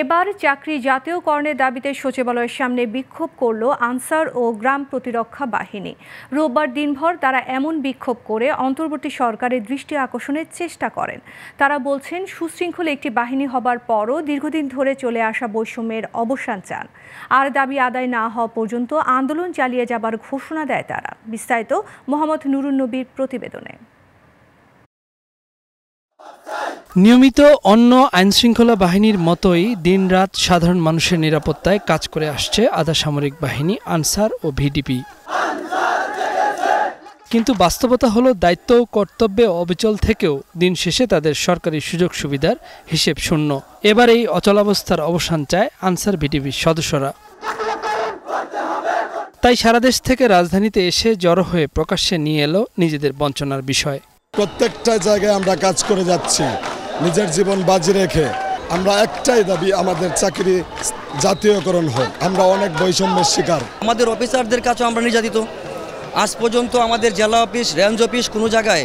এবার চাকরি জাতীয়করণের দাবিতে সচিবালয়ের সামনে বিক্ষোভ করল আনসার ও গ্রাম প্রতিরক্ষা বাহিনী রোববার দিনভর তারা এমন বিক্ষোভ করে অন্তর্বর্তী সরকারের দৃষ্টি আকর্ষণের চেষ্টা করেন তারা বলছেন সুশৃঙ্খল একটি বাহিনী হবার পরও দীর্ঘদিন ধরে চলে আসা বৈষম্যের অবসান চান আর দাবি আদায় না হওয়া পর্যন্ত আন্দোলন চালিয়ে যাবার ঘোষণা দেয় তারা বিস্তারিত মোহাম্মদ নুরুন্নবীর প্রতিবেদনে নিয়মিত অন্য আইনশৃঙ্খলা বাহিনীর মতোই দিনরাত সাধারণ মানুষের নিরাপত্তায় কাজ করে আসছে আধা সামরিক বাহিনী আনসার ও ভিডিপি কিন্তু বাস্তবতা হলো দায়িত্ব ও কর্তব্যে অবিচল থেকেও দিন শেষে তাদের সরকারি সুযোগ সুবিধার হিসেব শূন্য এবার এই অচলাবস্থার অবসান চায় আনসার ভিডিপির সদস্যরা তাই সারা দেশ থেকে রাজধানীতে এসে জড়ো হয়ে প্রকাশ্যে নিয়ে এলো নিজেদের বঞ্চনার বিষয় প্রত্যেকটা জায়গায় আমরা কাজ করে যাচ্ছি নিজের জীবন বাজি রেখে আমরা একটাই দাবি আমাদের চাকরি জাতীয়করণ হোক আমরা অনেক বৈষম্যের শিকার আমাদের অফিসারদের কাছে আমরা নির্যাতিত আজ পর্যন্ত আমাদের জেলা অফিস রেঞ্জ অফিস কোনো জায়গায়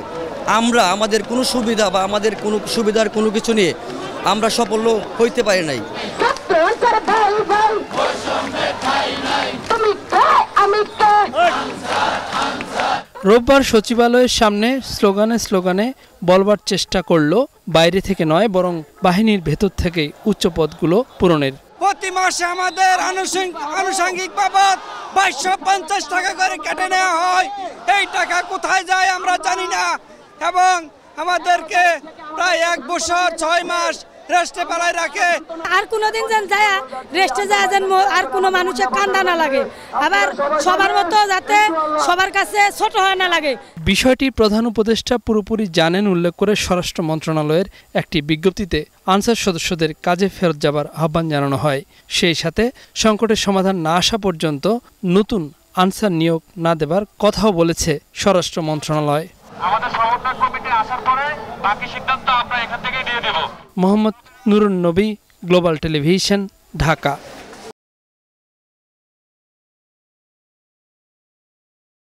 আমরা আমাদের কোনো সুবিধা বা আমাদের কোনো সুবিধার কোনো কিছু নিয়ে আমরা সফল হইতে পারি নাই রোববার সচিবালয়ের সামনে স্লোগানে স্লোগানে বলবার চেষ্টা করলো বাইরে থেকে নয় বরং বাহিনীর ভেতর থেকে উচ্চ পদগুলো পূরণের প্রতি মাসে আমাদের আনুষঙ্গিক বাবদ বাইশশো পঞ্চাশ টাকা করে কেটে নেওয়া হয় এই টাকা কোথায় যায় আমরা জানি না এবং আমাদেরকে প্রায় এক বছর ছয় মাস রেস্টে পালায় রাখে আর কোনোদিন যেন যায় রেস্টে যায় যেন আর কোনো মানুষের কান্দা না লাগে আবার সবার মতো যাতে সবার কাছে ছোট হয় না লাগে বিষয়টি প্রধান উপদেষ্টা পুরোপুরি জানেন উল্লেখ করে স্বরাষ্ট্র মন্ত্রণালয়ের একটি বিজ্ঞপ্তিতে আনসার সদস্যদের কাজে ফেরত যাবার আহ্বান জানানো হয় সেই সাথে সংকটের সমাধান না আসা পর্যন্ত নতুন আনসার নিয়োগ না দেবার কথাও বলেছে স্বরাষ্ট্র মন্ত্রণালয় বাকি সিদ্ধান্ত আমরা এখান থেকে দিয়ে দেব মোহাম্মদ নুরুন নবী গ্লোবাল টেলিভিশন ঢাকা